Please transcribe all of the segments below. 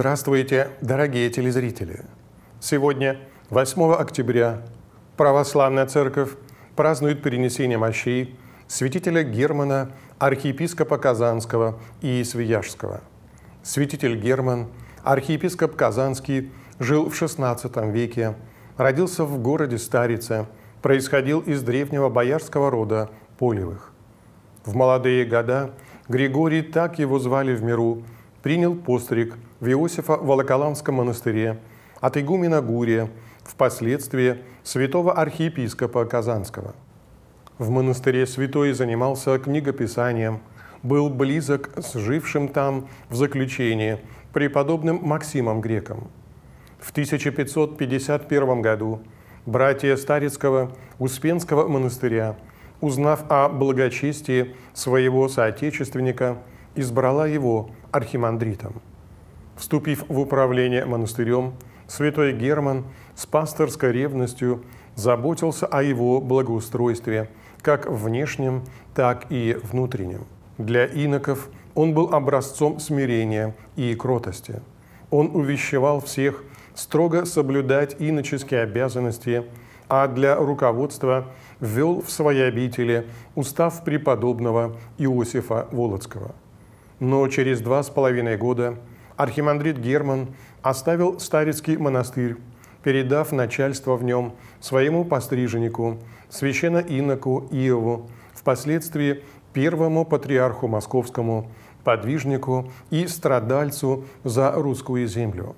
Здравствуйте, дорогие телезрители! Сегодня, 8 октября, Православная Церковь празднует перенесение мощей святителя Германа, архиепископа Казанского и Свияжского. Святитель Герман, архиепископ Казанский, жил в XVI веке, родился в городе Старице, происходил из древнего боярского рода Полевых. В молодые года Григорий, так его звали в миру, принял постриг в Иосифа Волоколамском монастыре от игумена Гурия, впоследствии святого архиепископа Казанского. В монастыре святой занимался книгописанием, был близок с жившим там в заключении преподобным Максимом Греком. В 1551 году братья Старицкого Успенского монастыря, узнав о благочестии своего соотечественника, избрала его архимандритом. Вступив в управление монастырем, святой Герман с пасторской ревностью заботился о его благоустройстве, как внешнем, так и внутреннем. Для иноков он был образцом смирения и кротости. Он увещевал всех строго соблюдать иноческие обязанности, а для руководства ввел в свои обители устав преподобного Иосифа Володского – но через два с половиной года архимандрит Герман оставил Старицкий монастырь, передав начальство в нем своему постриженнику, священноиноку Иову, впоследствии первому патриарху московскому, подвижнику и страдальцу за русскую землю.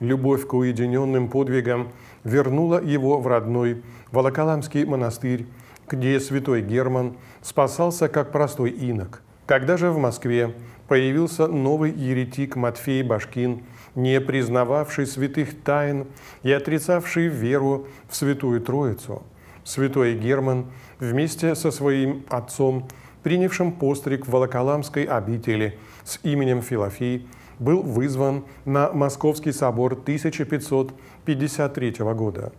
Любовь к уединенным подвигам вернула его в родной Волоколамский монастырь, где святой Герман спасался как простой инок – когда же в Москве появился новый еретик Матфей Башкин, не признававший святых тайн и отрицавший веру в Святую Троицу, святой Герман вместе со своим отцом, принявшим постриг в Волоколамской обители с именем Филофий, был вызван на Московский собор 1553 года.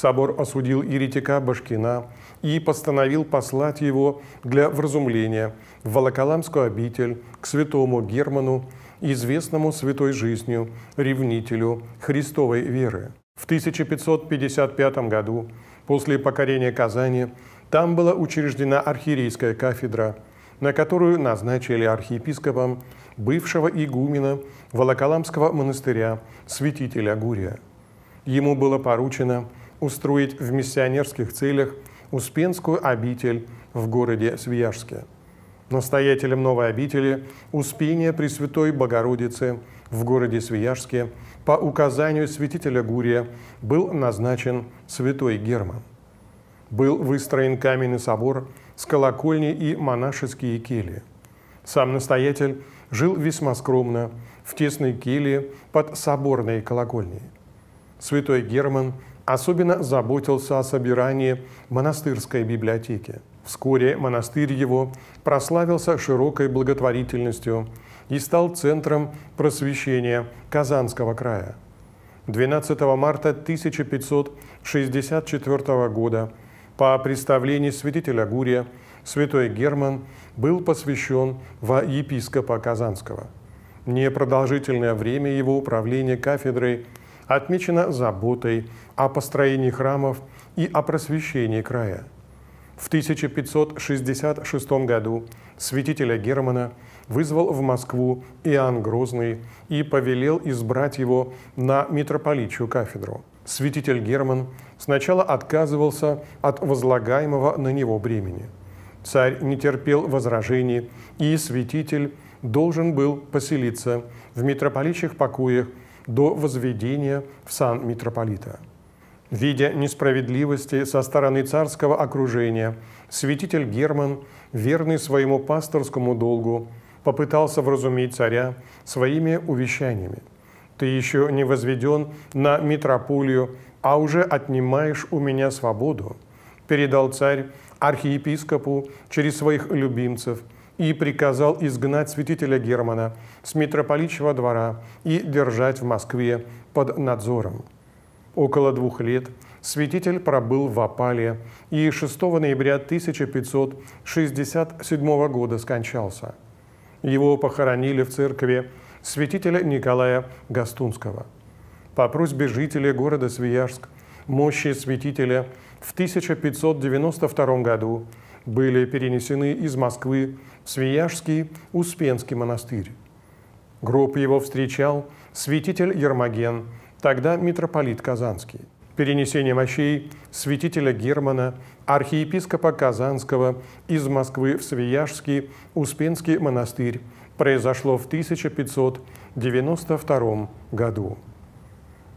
Собор осудил еретика Башкина и постановил послать его для вразумления в Волоколамскую обитель к святому Герману, известному святой жизнью, ревнителю Христовой веры. В 1555 году, после покорения Казани, там была учреждена архиерейская кафедра, на которую назначили архиепископом бывшего игумена Волоколамского монастыря святителя Гурия. Ему было поручено устроить в миссионерских целях Успенскую обитель в городе Свияжске. Настоятелем новой обители Успения Пресвятой Богородицы в городе Свияжске по указанию святителя Гурия был назначен святой Герман. Был выстроен каменный собор с колокольней и монашеские кельи. Сам настоятель жил весьма скромно в тесной келье под соборной колокольней. Святой Герман Особенно заботился о собирании монастырской библиотеки. Вскоре монастырь его прославился широкой благотворительностью и стал центром просвещения Казанского края. 12 марта 1564 года по представлению святителя Гурия святой Герман был посвящен во епископа Казанского. Непродолжительное время его управления кафедрой – отмечено заботой о построении храмов и о просвещении края. В 1566 году святителя Германа вызвал в Москву Иоанн Грозный и повелел избрать его на митрополитчью кафедру. Святитель Герман сначала отказывался от возлагаемого на него бремени. Царь не терпел возражений, и святитель должен был поселиться в митрополитчих покоях до возведения в сан митрополита. Видя несправедливости со стороны царского окружения, святитель Герман, верный своему пасторскому долгу, попытался вразумить царя своими увещаниями. «Ты еще не возведен на митрополию, а уже отнимаешь у меня свободу», передал царь архиепископу через своих любимцев – и приказал изгнать святителя Германа с митрополичьего двора и держать в Москве под надзором. Около двух лет святитель пробыл в опале и 6 ноября 1567 года скончался. Его похоронили в церкви святителя Николая Гастунского. По просьбе жителей города Свияжск мощи святителя в 1592 году – были перенесены из Москвы в Свияжский Успенский монастырь. Гроб его встречал святитель Ермоген, тогда митрополит Казанский. Перенесение мощей святителя Германа, архиепископа Казанского из Москвы в Свияжский Успенский монастырь произошло в 1592 году.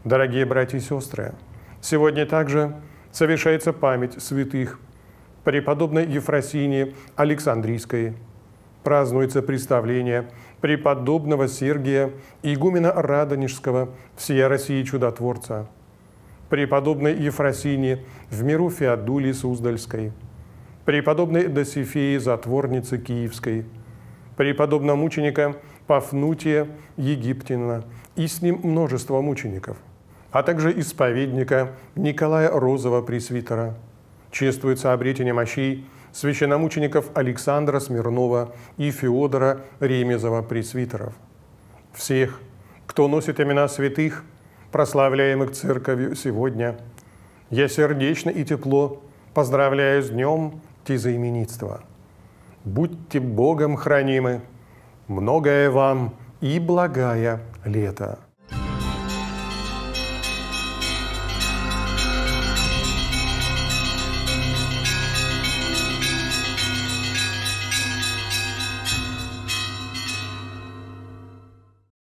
Дорогие братья и сестры, сегодня также совершается память святых преподобной Ефросинии Александрийской. Празднуется представление преподобного Сергия, игумена Радонежского, всея России чудотворца, преподобной Ефросинии в миру Феодулии Суздальской, преподобной Досифеи Затворницы Киевской, преподобного мученика Пафнутия Египтина и с ним множество мучеников, а также исповедника Николая Розова Пресвитера – чествуется обретение мощей священномучеников Александра Смирнова и Феодора Ремезова-Пресвитеров. Всех, кто носит имена святых, прославляемых Церковью сегодня, я сердечно и тепло поздравляю с днем тезаименитства. Будьте Богом хранимы, многое вам и благая лето.